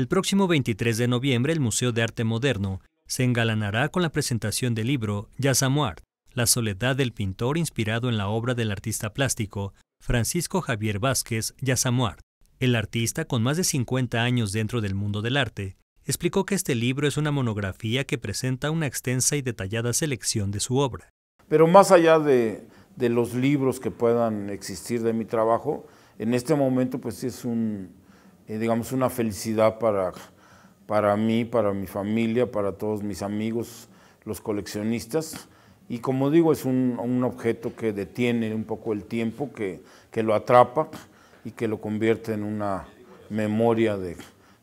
El próximo 23 de noviembre el Museo de Arte Moderno se engalanará con la presentación del libro Yasamuart, La soledad del pintor inspirado en la obra del artista plástico Francisco Javier Vázquez Yasamuart. El artista, con más de 50 años dentro del mundo del arte, explicó que este libro es una monografía que presenta una extensa y detallada selección de su obra. Pero más allá de los libros que puedan existir de mi trabajo, en este momento pues es un, eh, digamos, una felicidad para, para mí, para mi familia, para todos mis amigos, los coleccionistas. Y como digo, es un, objeto que detiene un poco el tiempo, que, lo atrapa y que lo convierte en una memoria de,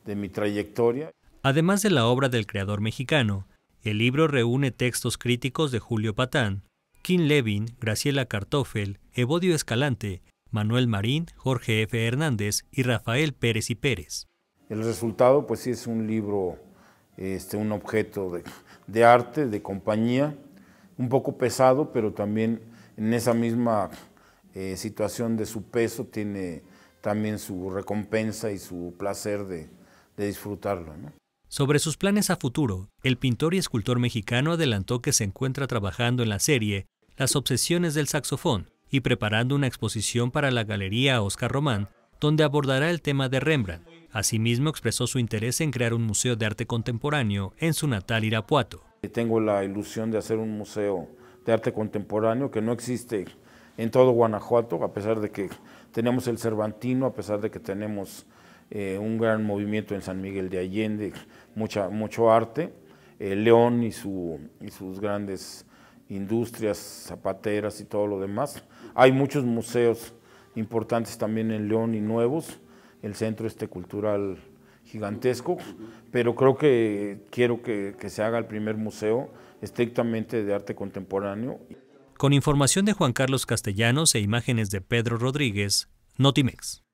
de mi trayectoria. Además de la obra del creador mexicano, el libro reúne textos críticos de Julio Patán, Kim Levin, Graciela cartoffel Evodio Escalante, Manuel Marín, Jorge F. Hernández y Rafael Pérez y Pérez. El resultado, pues sí, es un libro, este, un objeto de, arte, de compañía, un poco pesado, pero también en esa misma eh, situación de su peso tiene también su recompensa y su placer de, disfrutarlo. Sobre sus planes a futuro, el pintor y escultor mexicano adelantó que se encuentra trabajando en la serie Las obsesiones del saxofón, y preparando una exposición para la Galería Oscar Román, donde abordará el tema de Rembrandt. Asimismo, expresó su interés en crear un museo de arte contemporáneo en su natal Irapuato. Tengo la ilusión de hacer un museo de arte contemporáneo que no existe en todo Guanajuato, a pesar de que tenemos el Cervantino, a pesar de que tenemos eh, un gran movimiento en San Miguel de Allende, mucha, mucho arte, eh, León y, su, y sus grandes industrias zapateras y todo lo demás. Hay muchos museos importantes también en León y nuevos, el centro este cultural gigantesco, pero creo que quiero que, que se haga el primer museo estrictamente de arte contemporáneo. Con información de Juan Carlos Castellanos e imágenes de Pedro Rodríguez, Notimex.